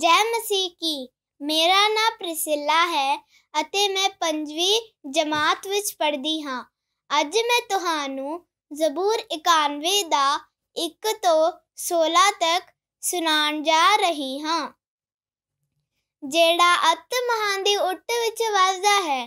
ਜੈ ਮਸੀਹ ਕੀ ਮੇਰਾ ਨਾਮ ਪ੍ਰਿਸਿਲਾ ਹੈ ਅਤੇ ਮੈਂ 5ਵੀਂ ਜਮਾਤ ਵਿੱਚ ਪੜ੍ਹਦੀ ਹਾਂ ਅੱਜ ਮੈਂ ਤੁਹਾਨੂੰ ਜ਼ਬੂਰ 91 ਦਾ 1 ਤੋਂ 16 ਤੱਕ ਸੁਣਾਉਣ ਜਾ ਰਹੀ ਹਾਂ ਜਿਹੜਾ ਅਤ ਮਹਾਨ ਦੀ ਉੱਟ ਵਿੱਚ ਵਸਦਾ ਹੈ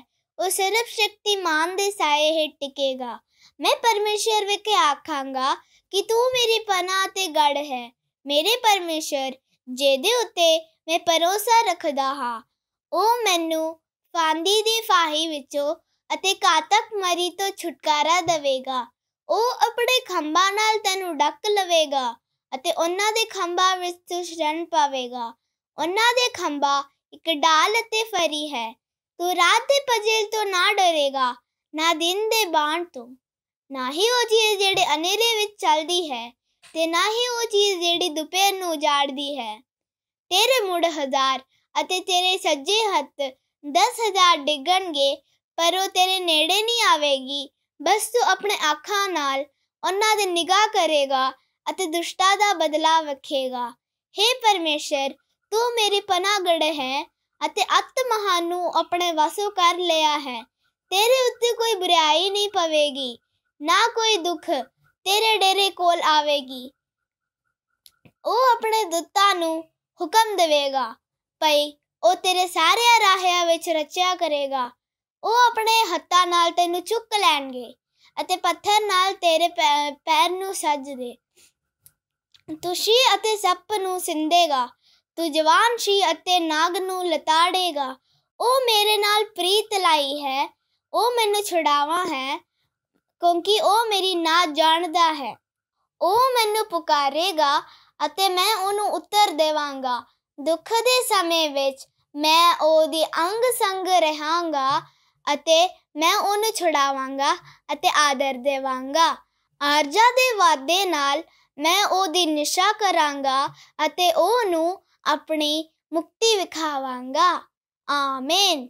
ਉਹ ਸਿਰਫ ਸ਼ਕਤੀਮਾਨ ਦੇ ਸਾਏ ਹੀ ਟਿਕੇਗਾ ਮੈਂ ਪਰਮੇਸ਼ਰ ਵਿਖੇ ਆਖਾਂਗਾ ਕਿ ਤੂੰ ਮੇਰੀ ਪਨਾਹ ਤੇ ਗੜ ਹੈ ਮੇਰੇ ਪਰਮੇਸ਼ਰ ਜਿਹਦੇ ਉੱਤੇ ਮੈਂ ਭਰੋਸਾ ਰੱਖਦਾ ਹਾਂ ਉਹ ਮੈਨੂੰ ਫਾਂਦੀ ਦੀ ਫਾਹੀ ਵਿੱਚੋਂ ਅਤੇ ਕਾਤਕ ਮਰੀ ਤੋਂ ਛੁਟਕਾਰਾ ਦੇਵੇਗਾ ਉਹ ਆਪਣੇ ਖੰਭਾਂ ਨਾਲ ਤੈਨੂੰ ਡੱਕ ਲਵੇਗਾ ਅਤੇ ਉਹਨਾਂ ਦੇ ਖੰਭਾਂ ਵਿੱਚ ਤੂੰ ਸ਼ਰਨ ਪਾਵੇਗਾ ਉਹਨਾਂ ਦੇ ਖੰਭਾਂ ਇੱਕ ਡਾਲ ਅਤੇ ਫਰੀ ਹੈ ਤੂੰ ਰਾਤ ਦੇ ਪਜੇਲ ਤੋਂ ਨਾ ਡਰੇਗਾ ਨਾ ਦਿਨ ਦੇ ਬਾਣ ਤੋਂ ਨਾ ਹੀ ਉਹ ਜਿਹੜੇ ਅਨੇਰੇ ਵਿੱਚ ਚੱਲਦੀ ਹੈ ਤੇ ਨਾ ਹੀ ਉਹ ਚੀਜ਼ ਜਿਹੜੀ ਦੁਪਹਿਰ ਨੂੰ ਉਜਾੜਦੀ ਹੈ ਤੇਰੇ ਮੁੜ ਹਜ਼ਾਰ ਅਤੇ ਤੇਰੇ ਸੱਜੇ ਹੱਥ 10000 ਡਿੱਗਣਗੇ ਪਰ ਉਹ ਤੇਰੇ ਨੇੜੇ ਨਹੀਂ ਆਵੇਗੀ ਬਸ ਤੂੰ ਆਪਣੇ ਅੱਖਾਂ ਨਾਲ ਉਹਨਾਂ ਦੇ ਨਿਗਾਹ ਕਰੇਗਾ ਅਤੇ ਦੁਸ਼ਟਾ ਦਾ ਬਦਲਾ ਵਖੇਗਾ हे ਪਰਮੇਸ਼ਰ ਤੂੰ ਮੇਰੀ ਪਨਾਹਗੜ ਹੈ ਅਤੇ ਮਹਾਨ ਨੂੰ ਆਪਣੇ ਵਾਸੋ ਕਰ ਲਿਆ ਹੈ ਤੇਰੇ ਉੱਤੇ ਕੋਈ ਬੁਰਾਈ ਨਹੀਂ ਪਵੇਗੀ ਨਾ ਕੋਈ ਦੁੱਖ ਤੇਰੇ ਡੇਰੇ ਕੋਲ ਆਵੇਗੀ ਉਹ ਆਪਣੇ ਦੁੱਤਾਂ ਨੂੰ ਹੁਕਮ ਦੇਵੇਗਾ ਭਈ ਉਹ ਤੇਰੇ ਸਾਰੇ ਰਾਹਿਆਂ ਵਿੱਚ ਰਚਿਆ ਕਰੇਗਾ ਉਹ ਆਪਣੇ ਹੱਥਾਂ ਨਾਲ ਤੈਨੂੰ ਚੁੱਕ ਲੈਣਗੇ ਅਤੇ ਪੱਥਰ ਨਾਲ ਤੇਰੇ ਪੈਰ ਨੂੰ ਸੱਜ ਦੇ ਤੁਸ਼ੀ ਅਤੇ ਸੱਪ ਨੂੰ ਸਿੰਦੇਗਾ ਤੂੰ ਜਵਾਨ ਸ਼ੀ ਅਤੇ ਨਾਗ ਨੂੰ ਲਤਾੜੇਗਾ ਉਹ ਮੇਰੇ ਨਾਲ ਪ੍ਰੀਤ ਲਾਈ ਹੈ ਉਹ ਮੈਨੂੰ ਛੁਡਾਵਾ ਹੈ ਕਿਉਂਕਿ ਉਹ ਮੇਰੀ ਨਾ ਜਾਣਦਾ ਹੈ ਉਹ ਮੈਨੂੰ ਪੁਕਾਰੇਗਾ ਅਤੇ ਮੈਂ ਉਹਨੂੰ ਉੱਤਰ ਦੇਵਾਂਗਾ ਦੁੱਖ ਦੇ ਸਮੇਂ ਵਿੱਚ ਮੈਂ ਉਹਦੀ ਅੰਗ ਸੰਗ ਰਹਾਂਗਾ ਅਤੇ ਮੈਂ ਉਹਨੂੰ ਛੁਡਾਵਾਂਗਾ ਅਤੇ ਆਦਰ ਦੇਵਾਂਗਾ ਆਰਜਾ ਦੇ ਵਾਦੇ ਨਾਲ ਮੈਂ ਉਹਦੀ ਨਿਸ਼ਾ ਕਰਾਂਗਾ ਅਤੇ ਉਹਨੂੰ ਆਪਣੀ ਮੁਕਤੀ ਵਿਖਾਵਾਂਗਾ ਆਮੇਨ